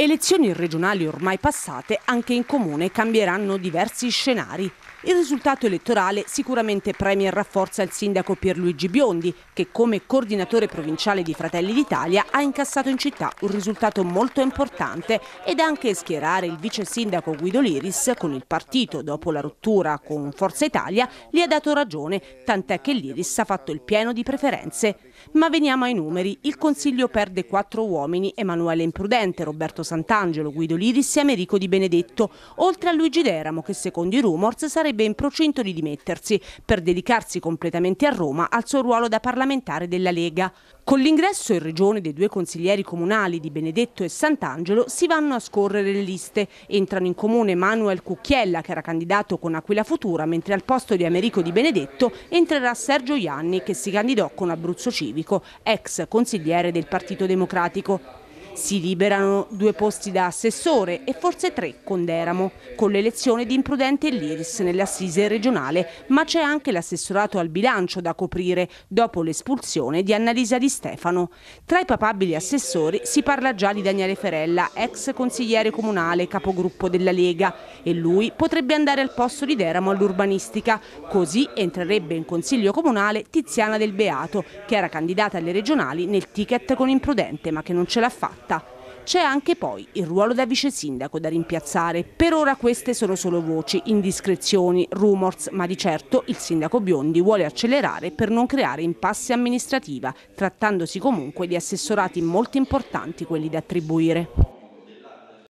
Elezioni regionali ormai passate, anche in comune cambieranno diversi scenari. Il risultato elettorale sicuramente premia e rafforza il sindaco Pierluigi Biondi, che come coordinatore provinciale di Fratelli d'Italia ha incassato in città un risultato molto importante ed anche schierare il vice sindaco Guido Liris con il partito dopo la rottura con Forza Italia gli ha dato ragione, tant'è che Liris ha fatto il pieno di preferenze. Ma veniamo ai numeri. Il Consiglio perde quattro uomini, Emanuele Imprudente, Roberto Sant'Angelo, Guido Liris e Americo Di Benedetto, oltre a Luigi Deramo che secondo i rumors sarebbe sarebbe in procinto di dimettersi per dedicarsi completamente a Roma al suo ruolo da parlamentare della Lega. Con l'ingresso in regione dei due consiglieri comunali di Benedetto e Sant'Angelo si vanno a scorrere le liste. Entrano in comune Manuel Cucchiella, che era candidato con Aquila Futura, mentre al posto di Americo Di Benedetto entrerà Sergio Ianni, che si candidò con Abruzzo Civico, ex consigliere del Partito Democratico. Si liberano due posti da assessore e forse tre con Deramo, con l'elezione di Imprudente e Liris nell'assise regionale, ma c'è anche l'assessorato al bilancio da coprire dopo l'espulsione di Annalisa Di Stefano. Tra i papabili assessori si parla già di Daniele Ferella, ex consigliere comunale, capogruppo della Lega, e lui potrebbe andare al posto di Deramo all'urbanistica, così entrerebbe in consiglio comunale Tiziana del Beato, che era candidata alle regionali nel ticket con Imprudente ma che non ce l'ha fatta città. C'è anche poi il ruolo da vice sindaco da rimpiazzare. Per ora queste sono solo voci, indiscrezioni, rumors, ma di certo il sindaco Biondi vuole accelerare per non creare impasse amministrativa, trattandosi comunque di assessorati molto importanti quelli da attribuire.